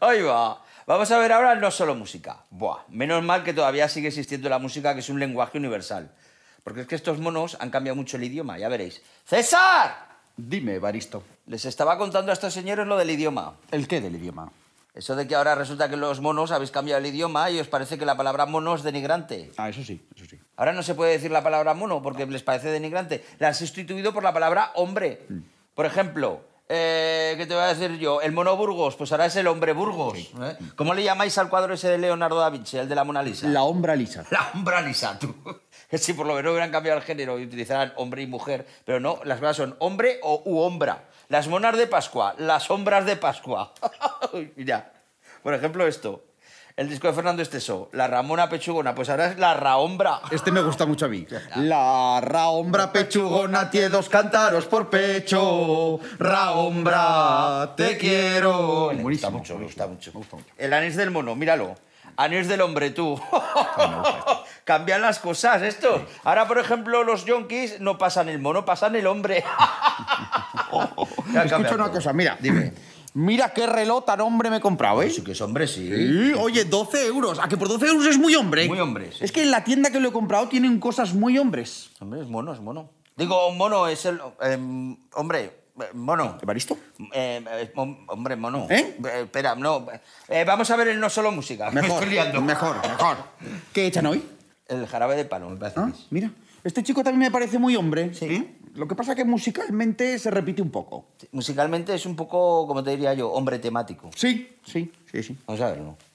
Ahí va. Vamos a ver ahora no solo música. Buah, menos mal que todavía sigue existiendo la música, que es un lenguaje universal. Porque es que estos monos han cambiado mucho el idioma, ya veréis. ¡César! Dime, Baristo. Les estaba contando a estos señores lo del idioma. ¿El qué del idioma? Eso de que ahora resulta que los monos habéis cambiado el idioma y os parece que la palabra mono es denigrante. Ah, eso sí, eso sí. Ahora no se puede decir la palabra mono porque les parece denigrante. La han sustituido por la palabra hombre. Mm. Por ejemplo, eh, ¿Qué te voy a decir yo? El mono Burgos, pues ahora es el hombre Burgos. ¿eh? ¿Cómo le llamáis al cuadro ese de Leonardo da Vinci, el de la Mona Lisa? La Hombra Lisa. La Hombra Lisa, tú. Si por lo menos hubieran cambiado el género y utilizaran hombre y mujer, pero no, las cosas son hombre o u hombra. Las monas de Pascua, las sombras de Pascua. Mira, por ejemplo esto el disco de Fernando Esteso, La Ramona Pechugona, pues ahora es La Raombra. Este me gusta mucho a mí. La Raombra Pechugona, tiene dos cantaros por pecho. Raombra, te quiero. me gusta mucho, me gusta mucho. El anís del mono, míralo. Anís del hombre, tú. Cambian las cosas, esto. Ahora, por ejemplo, los yonkis no pasan el mono, pasan el hombre. Escucha una cosa, mira, dime. Mira qué reloj tan hombre me he comprado, ¿eh? Sí, que es hombre, sí. Oye, 12 euros. ¿A que por 12 euros es muy hombre? Muy hombre, Es que en la tienda que lo he comprado tienen cosas muy hombres. Hombre, es mono, es mono. Digo, mono es el... Em, hombre, eh, mono. ¿Evaristo? Eh, hombre, mono. ¿Eh? eh espera, no. Eh, vamos a ver el No Solo Música. Mejor, mejor, mejor. ¿Qué echan hoy? El jarabe de palo, me parece. Ah, mira. Este chico también me parece muy hombre. Sí. Lo que pasa es que musicalmente se repite un poco. Musicalmente es un poco, como te diría yo, hombre temático. Sí, sí, sí, sí. Vamos a verlo.